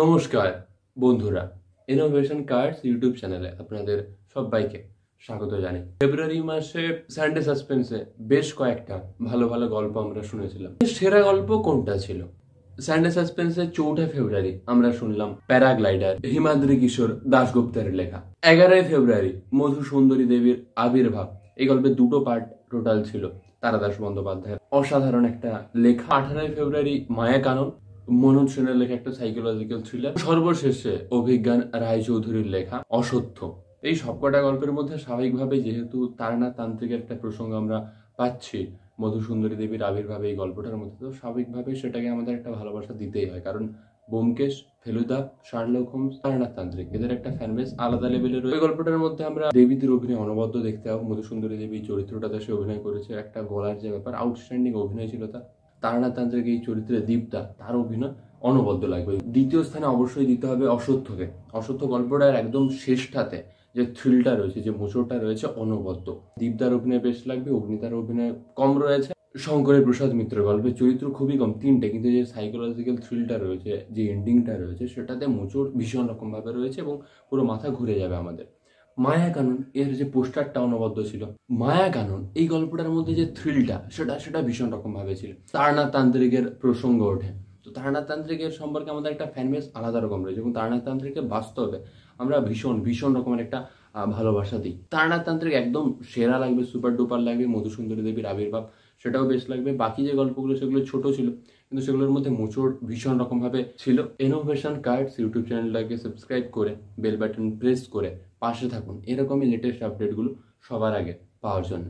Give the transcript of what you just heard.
নমস্কার বন্ধুরা innovation cards YouTube চ্যানেলে আপনাদের সবাইকে স্বাগত জানি ফেব্রুয়ারি মাসে সানডে সাসপেন্সে বেশ কয়েকটা ভালো ভালো গল্প আমরা শুনেছিলাম সেরা গল্প কোনটা ছিল সানডে সাসপেন্সের চৌঠা ফেব্রুয়ারি আমরা শুনলাম প্যারাগ্লাইডার হিমাদ্রি কিশোর দাশগুপ্তের লেখা এগারোই ফেব্রুয়ারি মধু সুন্দরী দেবীর আবির্ভাব এই গল্পে দুটো পার্ট টোটাল ছিল তারাদাস বন্দ্যোপাধ্যায়ের অসাধারণ একটা লেখা আঠারোই ফেব্রুয়ারি মায়া কানন মনোজ সেনের লেখা একটা সাইকোলজিক্যাল থ্রিলার সর্বশেষে অভিজ্ঞান রায়চৌধুরীর লেখা অসত্য এই সবকটা গল্পের মধ্যে স্বাভাবিকভাবে যেহেতু তারানা তান্ত্রিকের একটা প্রসঙ্গ আমরা পাচ্ছি মধুসুন্দরী দেবীর আবির্ভাবে এই গল্পটার মধ্যে তো স্বাভাবিকভাবে সেটাকে আমাদের একটা ভালোবাসা দিতেই হয় কারণ বোমকেশ ফেলুদা শার্লক হোমস তারানাথ তান্ত্রিক এদের একটা ফ্যানবেস আলাদা লেভেলের ওই গল্পটার মধ্যে আমরা দেবীদের অভিনয় অনবদ্য দেখতে পাবো মধুসুন্দরী দেবী চরিত্রটাতে সে অভিনয় করেছে একটা গলার যে ব্যাপার আউটস্ট্যান্ডিং অভিনয় ছিল তার তারানা এই চরিত্রে দীপদা তার অভিনয় অনবদ্য লাগবে দ্বিতীয় স্থানে অবশ্যই দিতে হবে অসত্যকে অসত্য গল্পটার একদম শেষটাতে যে থ্রিলটা রয়েছে যে মোচরটা রয়েছে অনবদ্য দীপদার অভিনয় বেশ লাগবে অগ্নিতার অভিনয় কম রয়েছে শঙ্করের প্রসাদ মিত্র গল্পের চরিত্র খুবই কম তিনটে কিন্তু যে সাইকোলজিক্যাল থ্রিলটা রয়েছে যে এন্ডিংটা রয়েছে সেটাতে মোচড় ভীষণ রকমভাবে রয়েছে এবং পুরো মাথা ঘুরে যাবে আমাদের মায়া কানন এর যে পোস্টারটা অনবদ্য ছিল মায়া কানুন এই গল্পটার মধ্যে যে থ্রিলটা সেটা সেটা ভীষণ রকমভাবে ছিল তারনা তান্ত্রিকের প্রসঙ্গ ওঠে তো তারনা তান্ত্রিকের সম্পর্কে আমাদের একটা ফ্যানবেস আলাদা রকম রয়েছে এবং তারনা তান্ত্রিককে বাস্তবে আমরা ভীষণ ভীষণ রকমের একটা ভালোবাসা দিই তারনা তান্ত্রিক একদম সেরা লাগবে সুপার ডুপার লাগবে মধুসুন্দরী দেবীর আবির্ভাব সেটাও বেশ লাগবে বাকি যে গল্পগুলো সেগুলো ছোট ছিল কিন্তু সেগুলোর মধ্যে মোচড় ভীষণ রকমভাবে ছিল ইনোভেশন কার্ডস ইউটিউব চ্যানেলটাকে সাবস্ক্রাইব করে বেল বাটন প্রেস করে পাশে থাকুন এরকমই লেটেস্ট আপডেটগুলো সবার আগে পাওয়ার জন্য